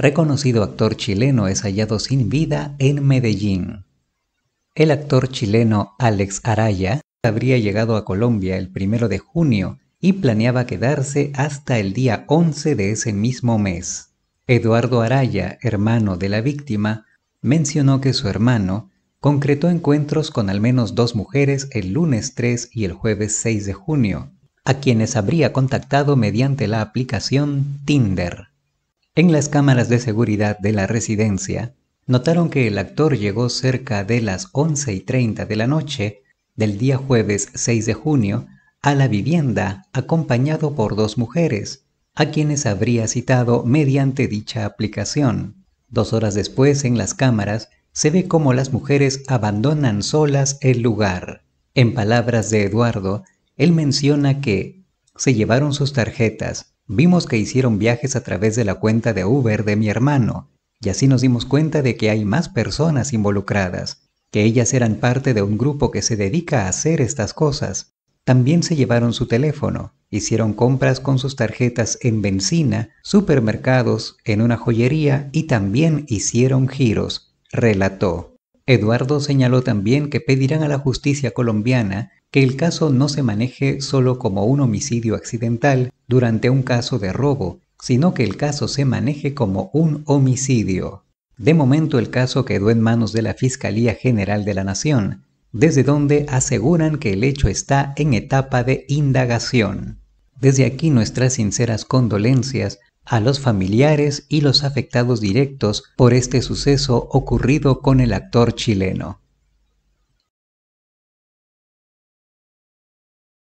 reconocido actor chileno es hallado sin vida en Medellín. El actor chileno Alex Araya habría llegado a Colombia el 1 de junio y planeaba quedarse hasta el día 11 de ese mismo mes. Eduardo Araya, hermano de la víctima, mencionó que su hermano concretó encuentros con al menos dos mujeres el lunes 3 y el jueves 6 de junio, a quienes habría contactado mediante la aplicación Tinder. En las cámaras de seguridad de la residencia, notaron que el actor llegó cerca de las 11 y 30 de la noche del día jueves 6 de junio a la vivienda acompañado por dos mujeres, a quienes habría citado mediante dicha aplicación. Dos horas después, en las cámaras, se ve cómo las mujeres abandonan solas el lugar. En palabras de Eduardo, él menciona que se llevaron sus tarjetas, Vimos que hicieron viajes a través de la cuenta de Uber de mi hermano, y así nos dimos cuenta de que hay más personas involucradas, que ellas eran parte de un grupo que se dedica a hacer estas cosas. También se llevaron su teléfono, hicieron compras con sus tarjetas en bencina supermercados, en una joyería y también hicieron giros, relató. Eduardo señaló también que pedirán a la justicia colombiana que el caso no se maneje solo como un homicidio accidental, durante un caso de robo, sino que el caso se maneje como un homicidio. De momento el caso quedó en manos de la Fiscalía General de la Nación, desde donde aseguran que el hecho está en etapa de indagación. Desde aquí nuestras sinceras condolencias a los familiares y los afectados directos por este suceso ocurrido con el actor chileno.